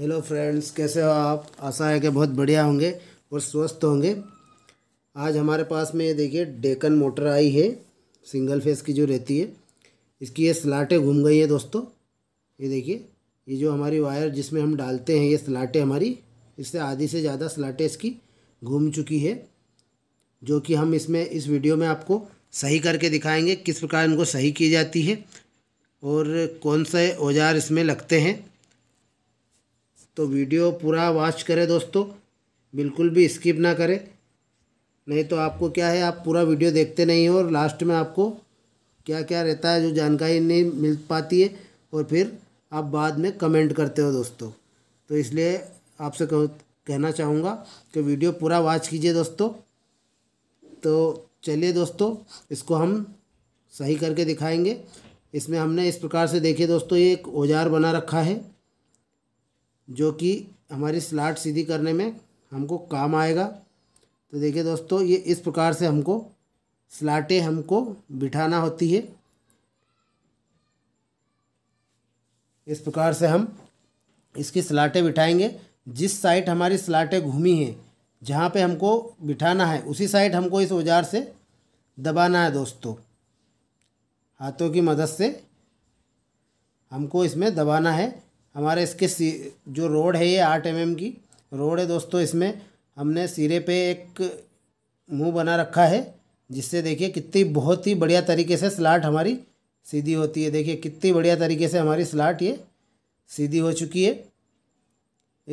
hello friends कैसे हो आप आशा है कि बहुत बढ़िया होंगे और स्वस्थ होंगे आज हमारे पास में ये देखिए डेकन मोटर आई है सिंगल फेस की जो रहती है इसकी ये स्लाटें घूम गई है दोस्तों ये देखिए ये जो हमारी वायर जिसमें हम डालते हैं ये स्लाटें हमारी इससे आधी से ज़्यादा स्लाटें इसकी घूम चुकी है जो कि हम इसमें इस वीडियो में आपको सही करके दिखाएंगे किस प्रकार इनको सही की जाती है और कौन से औजार इसमें लगते हैं तो वीडियो पूरा वॉच करें दोस्तों बिल्कुल भी स्किप ना करें नहीं तो आपको क्या है आप पूरा वीडियो देखते नहीं हो और लास्ट में आपको क्या क्या रहता है जो जानकारी नहीं मिल पाती है और फिर आप बाद में कमेंट करते हो दोस्तों तो इसलिए आपसे कह कहना चाहूँगा कि वीडियो पूरा वॉच कीजिए दोस्तों तो चलिए दोस्तों इसको हम सही करके दिखाएंगे इसमें हमने इस प्रकार से देखिए दोस्तों ये एक औजार बना रखा है जो कि हमारी स्लाट सीधी करने में हमको काम आएगा तो देखिए दोस्तों ये इस प्रकार से हमको स्लाटें हमको बिठाना होती है इस प्रकार से हम इसकी स्लाटें बिठाएंगे जिस साइड हमारी स्लाटें घूमी हैं जहाँ पे हमको बिठाना है उसी साइड हमको इस औजार से दबाना है दोस्तों हाथों की मदद से हमको इसमें दबाना है हमारे इसके सी जो रोड है ये आठ एम mm की रोड है दोस्तों इसमें हमने सिरे पे एक मुंह बना रखा है जिससे देखिए कितनी बहुत ही बढ़िया तरीके से स्लाट हमारी सीधी होती है देखिए कितनी बढ़िया तरीके से हमारी स्लाट ये सीधी हो चुकी है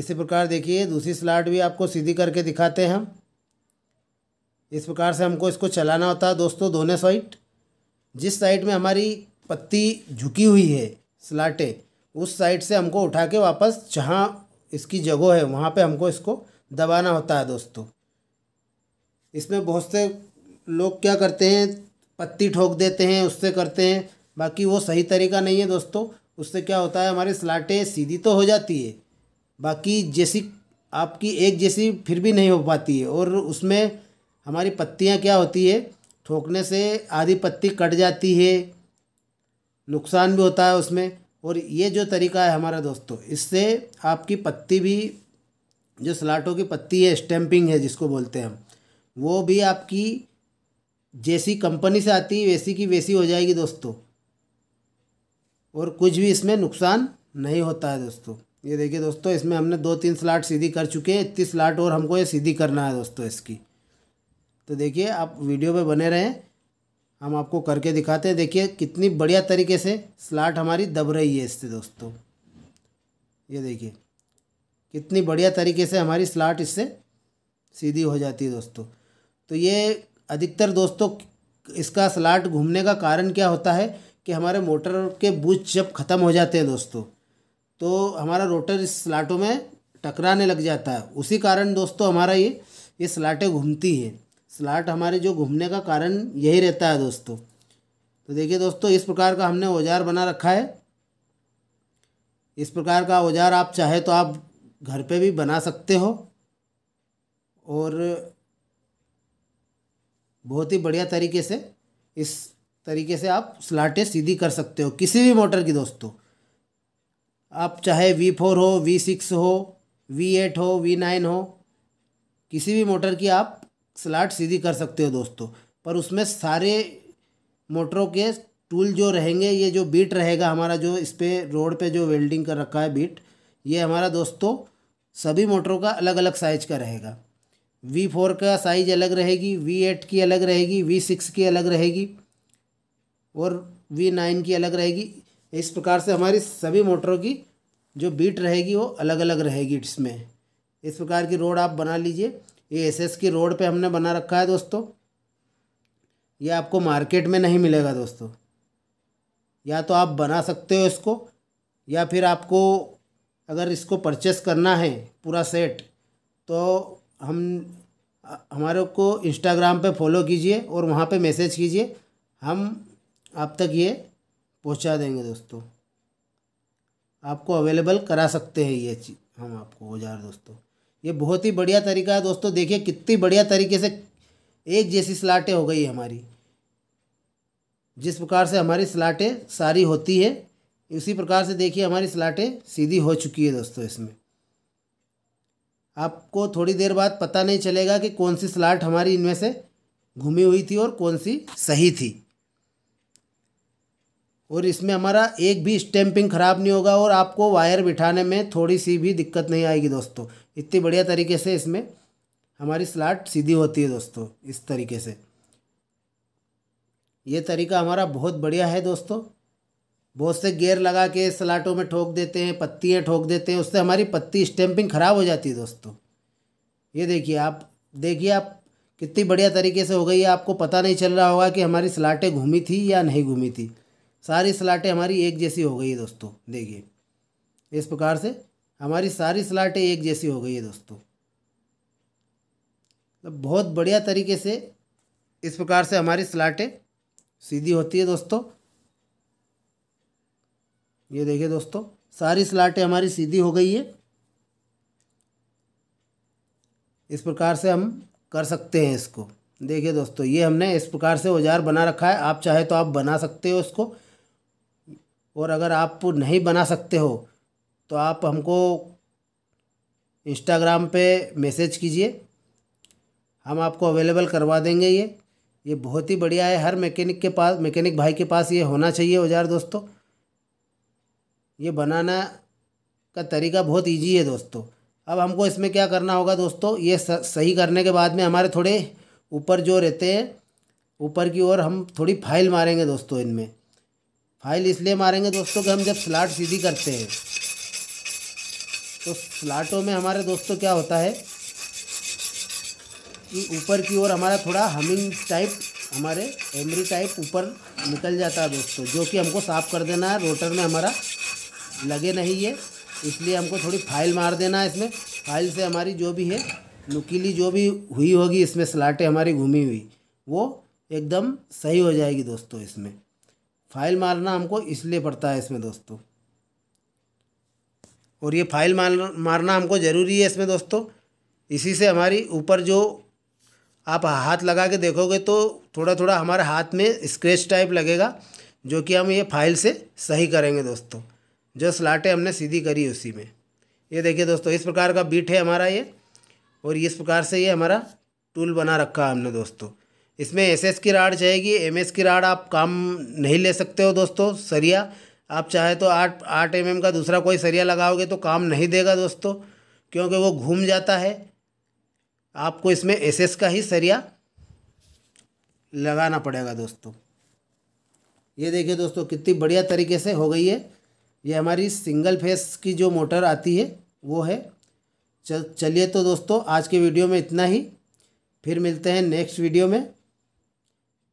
इसी प्रकार देखिए दूसरी स्लाट भी आपको सीधी करके दिखाते हैं हम इस प्रकार से हमको इसको चलाना होता है दोस्तों दोनों साइड जिस साइड में हमारी पत्ती झुकी हुई है स्लाटें उस साइड से हमको उठा के वापस जहाँ इसकी जगह है वहाँ पे हमको इसको दबाना होता है दोस्तों इसमें बहुत से लोग क्या करते हैं पत्ती ठोक देते हैं उससे करते हैं बाकी वो सही तरीका नहीं है दोस्तों उससे क्या होता है हमारी स्लाटें सीधी तो हो जाती है बाकी जैसी आपकी एक जैसी फिर भी नहीं हो पाती है और उसमें हमारी पत्तियाँ क्या होती है ठोकने से आधी पत्ती कट जाती है नुकसान भी होता है उसमें और ये जो तरीका है हमारा दोस्तों इससे आपकी पत्ती भी जो सलाटों की पत्ती है स्टैम्पिंग है जिसको बोलते हैं हम वो भी आपकी जैसी कंपनी से आती है वैसी की वैसी हो जाएगी दोस्तों और कुछ भी इसमें नुकसान नहीं होता है दोस्तों ये देखिए दोस्तों इसमें हमने दो तीन स्लाट सीधी कर चुके हैं इतनी स्लाट और हमको ये सीधी करना है दोस्तों इसकी तो देखिए आप वीडियो पे बने रहें हम आपको करके दिखाते हैं देखिए कितनी बढ़िया तरीके से स्लाट हमारी दब रही है इससे दोस्तों ये देखिए कितनी बढ़िया तरीके से हमारी स्लाट इससे सीधी हो जाती है दोस्तों तो ये अधिकतर दोस्तों इसका स्लाट घूमने का कारण क्या होता है कि हमारे मोटर के बूझ जब ख़त्म हो जाते हैं दोस्तों तो हमारा रोटर इस स्लाटों में टकराने लग जाता है उसी कारण दोस्तों हमारा ये ये स्लाटें घूमती हैं स्लाट हमारे जो घूमने का कारण यही रहता है दोस्तों तो देखिए दोस्तों इस प्रकार का हमने औजार बना रखा है इस प्रकार का औजार आप चाहे तो आप घर पे भी बना सकते हो और बहुत ही बढ़िया तरीके से इस तरीके से आप स्लाटें सीधी कर सकते हो किसी भी मोटर की दोस्तों आप चाहे वी फोर हो वी सिक्स हो वी एट हो वी नाइन हो किसी भी मोटर की आप स्लाट सीधी कर सकते हो दोस्तों पर उसमें सारे मोटरों के टूल जो रहेंगे ये जो बीट रहेगा हमारा जो इस पर रोड पे जो वेल्डिंग कर रखा है बीट ये हमारा दोस्तों सभी मोटरों का अलग अलग साइज का रहेगा वी फोर का साइज अलग रहेगी वी एट की अलग रहेगी वी सिक्स की अलग रहेगी और वी नाइन की अलग रहेगी इस प्रकार से हमारी सभी मोटरों की जो बीट रहेगी वो अलग अलग रहेगी इसमें इस प्रकार की रोड आप बना लीजिए ये एस एस की रोड पे हमने बना रखा है दोस्तों ये आपको मार्केट में नहीं मिलेगा दोस्तों या तो आप बना सकते हो इसको या फिर आपको अगर इसको परचेस करना है पूरा सेट तो हम हमारे को इंस्टाग्राम पे फॉलो कीजिए और वहाँ पे मैसेज कीजिए हम आप तक ये पहुँचा देंगे दोस्तों आपको अवेलेबल करा सकते हैं ये चीज़ हम आपको औजार दोस्तों ये बहुत ही बढ़िया तरीका है दोस्तों देखिए कितनी बढ़िया तरीके से एक जैसी स्लाटें हो गई हमारी जिस प्रकार से हमारी स्लाटें सारी होती है उसी प्रकार से देखिए हमारी स्लाटें सीधी हो चुकी है दोस्तों इसमें आपको थोड़ी देर बाद पता नहीं चलेगा कि कौन सी स्लाट हमारी इनमें से घूमी हुई थी और कौन सी सही थी और इसमें हमारा एक भी स्टैम्पिंग ख़राब नहीं होगा और आपको वायर बिठाने में थोड़ी सी भी दिक्कत नहीं आएगी दोस्तों इतनी बढ़िया तरीके से इसमें हमारी स्लाट सीधी होती है दोस्तों इस तरीके से ये तरीका हमारा बहुत बढ़िया है दोस्तों बहुत से गेयर लगा के सलाटों में ठोक देते हैं पत्तियाँ ठोक देते हैं उससे हमारी पत्ती स्टैंपिंग ख़राब हो जाती है दोस्तों ये देखिए आप देखिए आप कितनी बढ़िया तरीके से हो गई है आपको पता नहीं चल रहा होगा कि हमारी स्लाटें घूमी थी या नहीं घूमी थी सारी सलाटें हमारी एक जैसी हो गई है दोस्तों देखिए इस प्रकार से हमारी सारी सलाटें एक जैसी हो गई है दोस्तों तो बहुत बढ़िया तरीके से इस प्रकार से हमारी सलाटें सीधी होती है दोस्तों ये देखिए दोस्तों सारी सलाटें हमारी सीधी हो गई है इस प्रकार से हम कर सकते हैं इसको देखिए दोस्तों ये हमने इस प्रकार से औजार बना रखा है आप चाहे तो आप बना सकते हो इसको और अगर आप नहीं बना सकते हो तो आप हमको इंस्टाग्राम पे मैसेज कीजिए हम आपको अवेलेबल करवा देंगे ये ये बहुत ही बढ़िया है हर मैकेनिक के पास मैकेनिक भाई के पास ये होना चाहिए औजार दोस्तों ये बनाना का तरीका बहुत इजी है दोस्तों अब हमको इसमें क्या करना होगा दोस्तों ये सही करने के बाद में हमारे थोड़े ऊपर जो रहते हैं ऊपर की ओर हम थोड़ी फाइल मारेंगे दोस्तों इनमें फाइल इसलिए मारेंगे दोस्तों कि हम जब स्लाट सीधी करते हैं तो स्लाटों में हमारे दोस्तों क्या होता है कि ऊपर की ओर हमारा थोड़ा हमिंग टाइप हमारे एमरी टाइप ऊपर निकल जाता है दोस्तों जो कि हमको साफ़ कर देना है रोटर में हमारा लगे नहीं है इसलिए हमको थोड़ी फाइल मार देना है इसमें फाइल से हमारी जो भी है नुकीली जो भी हुई होगी इसमें स्लाटें हमारी घूमी हुई वो एकदम सही हो जाएगी दोस्तों इसमें फाइल मारना हमको इसलिए पड़ता है इसमें दोस्तों और ये फाइल मार मारना हमको ज़रूरी है इसमें दोस्तों इसी से हमारी ऊपर जो आप हाथ लगा के देखोगे तो थोड़ा थोड़ा हमारे हाथ में स्क्रेच टाइप लगेगा जो कि हम ये फाइल से सही करेंगे दोस्तों जो स्लाटें हमने सीधी करी उसी में ये देखिए दोस्तों इस प्रकार का बीट है हमारा ये और इस प्रकार से ये हमारा टूल बना रखा है हमने दोस्तों इसमें एसएस की राड जाएगी एमएस की राड आप काम नहीं ले सकते हो दोस्तों सरिया आप चाहे तो आठ आठ एम का दूसरा कोई सरिया लगाओगे तो काम नहीं देगा दोस्तों क्योंकि वो घूम जाता है आपको इसमें एसएस का ही सरिया लगाना पड़ेगा दोस्तों ये देखिए दोस्तों कितनी बढ़िया तरीके से हो गई है ये हमारी सिंगल फेस की जो मोटर आती है वो है चलिए तो दोस्तों आज के वीडियो में इतना ही फिर मिलते हैं नेक्स्ट वीडियो में